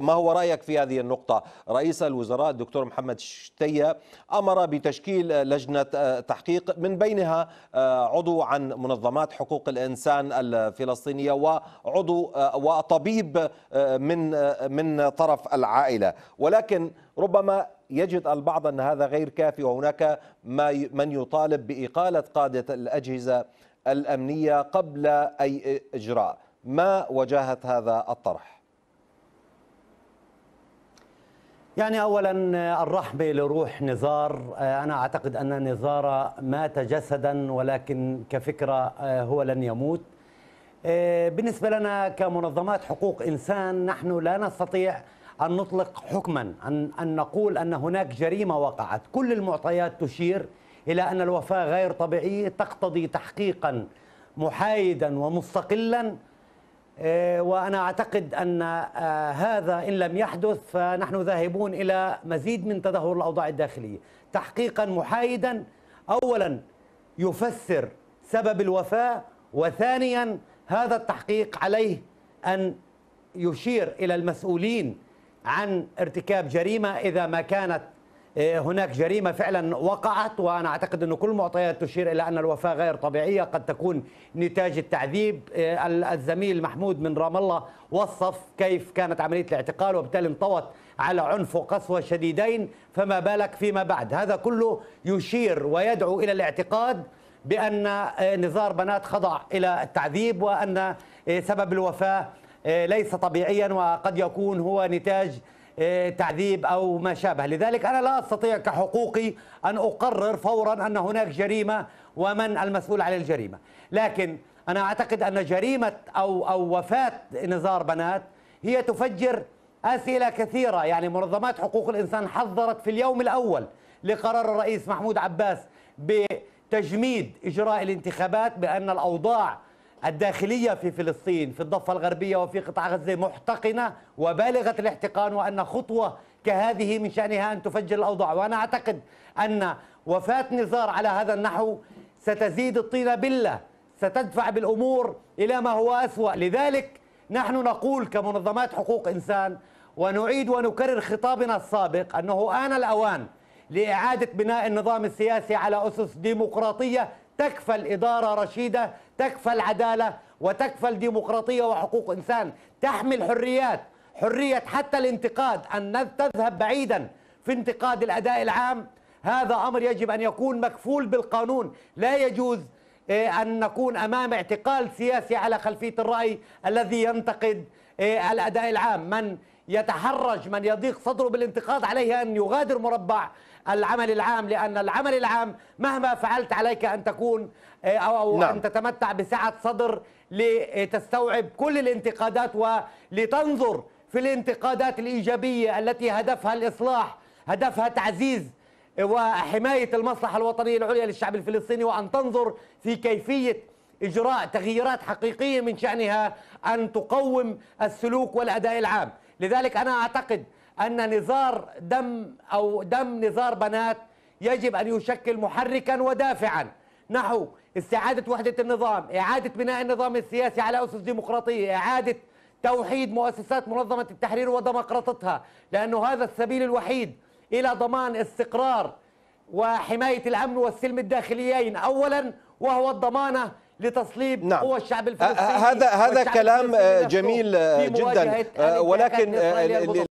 ما هو رأيك في هذه النقطة؟ رئيس الوزراء الدكتور محمد شتية أمر بتشكيل لجنة آه، تحقيق من بينها آه، عضو عن منظمات حقوق الإنسان الفلسطينية وعضو آه، وطبيب من من طرف العائلة، ولكن ربما يجد البعض أن هذا غير كافي وهناك ما من يطالب بإقالة قادة الأجهزة الأمنية قبل أي إجراء، ما وجاهة هذا الطرح؟ يعني اولا آه، الرحمه لروح نزار آه، انا اعتقد ان نزار مات جسدا ولكن كفكره آه، هو لن يموت بالنسبه لنا كمنظمات حقوق انسان نحن لا نستطيع ان نطلق حكما ان ان نقول ان هناك جريمه وقعت كل المعطيات تشير الى ان الوفاه غير طبيعيه تقتضي تحقيقا محايدا ومستقلا آه، وانا اعتقد ان آه، هذا ان لم يحدث فنحن ذاهبون الى مزيد من تدهور الاوضاع الداخليه تحقيقا محايدا اولا يفسر سبب الوفاه وثانيا هذا التحقيق عليه ان يشير الى المسؤولين عن ارتكاب جريمه اذا ما كانت إيه، هناك جريمة فعلا وقعت وأنا أعتقد أن كل المعطيات تشير إلى أن الوفاة غير طبيعية قد تكون نتاج التعذيب إيه، الزميل محمود من رام الله وصف كيف كانت عملية الاعتقال وبالتالي انطوت على عنف وقسوة شديدين فما بالك فيما بعد هذا كله يشير ويدعو إلى الاعتقاد بأن إيه، نزار بنات خضع إلى التعذيب وأن سبب الوفاة ليس طبيعيا وقد يكون هو نتاج آه، تعذيب أو ما شابه لذلك أنا لا أستطيع كحقوقي أن أقرر فورا أن هناك جريمة ومن المسؤول عن الجريمة لكن أنا أعتقد أن جريمة أو, أو وفاة نزار بنات هي تفجر أسئلة كثيرة يعني منظمات حقوق الإنسان حذرت في اليوم الأول لقرار الرئيس محمود عباس بتجميد إجراء الانتخابات بأن الأوضاع الداخلية في فلسطين في الضفة الغربية وفي قطاع غزة محتقنة وبالغة الاحتقان وأن خطوة كهذه من شأنها أن تفجر الأوضاع وأنا أعتقد أن وفاة نزار على هذا النحو ستزيد الطين بلة ستدفع بالأمور إلى ما هو أسوأ لذلك نحن نقول كمنظمات حقوق إنسان ونعيد ونكرر خطابنا السابق أنه آن الأوان لإعادة بناء النظام السياسي على أسس ديمقراطية تكفى الإدارة رشيدة تكفى العدالة وتكفى الديمقراطية وحقوق إنسان تحمي الحريات حرية حتى الانتقاد أن تذهب بعيدا في انتقاد الأداء العام هذا أمر يجب أن يكون مكفول بالقانون لا يجوز إيه، أن نكون أمام اعتقال سياسي على خلفية الرأي الذي ينتقد إيه، الأداء العام من يتحرج من يضيق صدره بالانتقاد عليه أن يغادر مربع العمل العام لأن العمل العام مهما فعلت عليك أن تكون آه، أو نعم. أن تتمتع بسعة صدر لتستوعب كل الانتقادات ولتنظر في الانتقادات الإيجابية التي هدفها الإصلاح هدفها تعزيز آه، وحماية المصلحة الوطنية العليا للشعب الفلسطيني وأن تنظر في كيفية إجراء تغييرات حقيقية من شأنها أن تقوم السلوك والأداء العام لذلك أنا أعتقد أن نزار دم أو دم نزار بنات يجب أن يشكل محركا ودافعا نحو استعادة وحدة النظام إعادة بناء النظام السياسي على أسس ديمقراطية إعادة توحيد مؤسسات منظمة التحرير ودمقراطتها لأنه هذا السبيل الوحيد إلى ضمان استقرار وحماية الأمن والسلم الداخليين أولا وهو الضمانة لتصليب نعم. قوى الشعب الفلسطيني هذا هذا كلام آه، جميل آه، جدا آه، ولكن